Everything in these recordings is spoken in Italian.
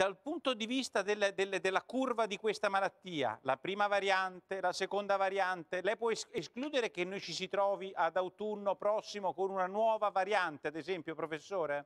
dal punto di vista del, del, della curva di questa malattia, la prima variante, la seconda variante, lei può escludere che noi ci si trovi ad autunno prossimo con una nuova variante, ad esempio, professore?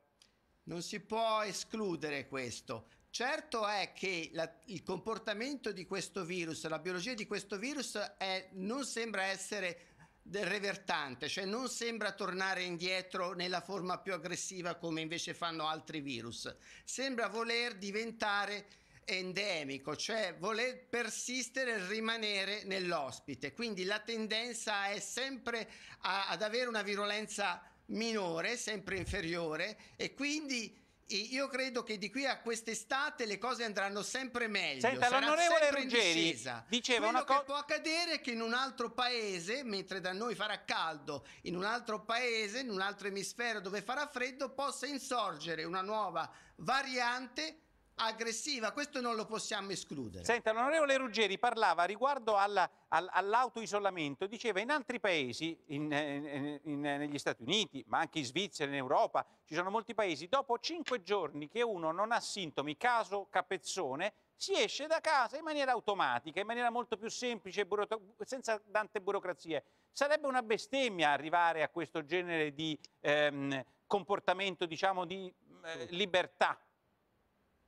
Non si può escludere questo. Certo è che la, il comportamento di questo virus, la biologia di questo virus è, non sembra essere del revertante, cioè non sembra tornare indietro nella forma più aggressiva come invece fanno altri virus, sembra voler diventare endemico, cioè voler persistere e rimanere nell'ospite, quindi la tendenza è sempre a, ad avere una virulenza minore, sempre inferiore e quindi e io credo che di qui a quest'estate le cose andranno sempre meglio. Senta, Sarà l'onorevole Ruggeri diceva Quello una cosa. che può accadere che in un altro paese, mentre da noi farà caldo, in un altro paese, in un altro emisfero dove farà freddo, possa insorgere una nuova variante aggressiva, questo non lo possiamo escludere. Senta, l'onorevole Ruggeri parlava riguardo alla, all, all'autoisolamento, diceva in altri paesi, in, in, in, negli Stati Uniti, ma anche in Svizzera, in Europa, ci sono molti paesi, dopo cinque giorni che uno non ha sintomi, caso capezzone, si esce da casa in maniera automatica, in maniera molto più semplice, senza tante burocrazie. Sarebbe una bestemmia arrivare a questo genere di ehm, comportamento, diciamo, di eh, libertà.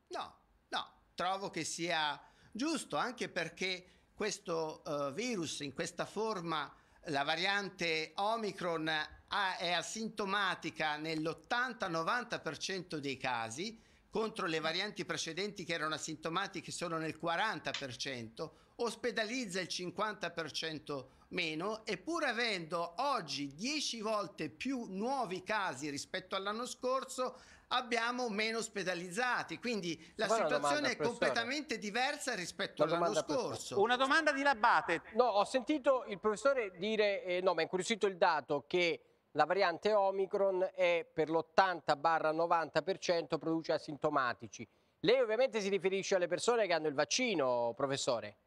No, no, trovo che sia giusto anche perché questo uh, virus in questa forma, la variante Omicron, ha, è asintomatica nell'80-90% dei casi contro le varianti precedenti che erano asintomatiche solo nel 40%, ospedalizza il 50% meno e pur avendo oggi 10 volte più nuovi casi rispetto all'anno scorso, abbiamo meno ospedalizzati. Quindi la Buona situazione domanda, è completamente diversa rispetto all'anno scorso. Una domanda di Labate. No, ho sentito il professore dire, eh, no, ma è incuriosito il dato che la variante Omicron è per l'80-90% produce asintomatici. Lei ovviamente si riferisce alle persone che hanno il vaccino, professore.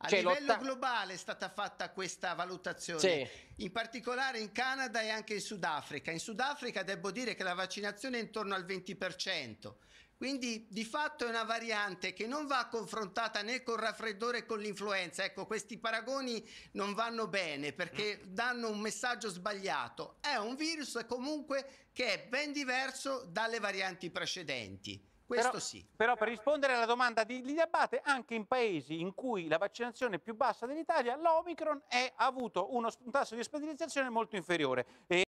A cioè, livello globale è stata fatta questa valutazione, sì. in particolare in Canada e anche in Sudafrica. In Sudafrica devo dire che la vaccinazione è intorno al 20%, quindi di fatto è una variante che non va confrontata né col raffreddore né con l'influenza. Ecco, questi paragoni non vanno bene perché mm. danno un messaggio sbagliato. È un virus comunque che è ben diverso dalle varianti precedenti. Questo però, sì. Però per rispondere alla domanda di Lidia Abate, anche in paesi in cui la vaccinazione è più bassa dell'Italia, l'Omicron ha avuto uno, un tasso di ospedalizzazione molto inferiore. E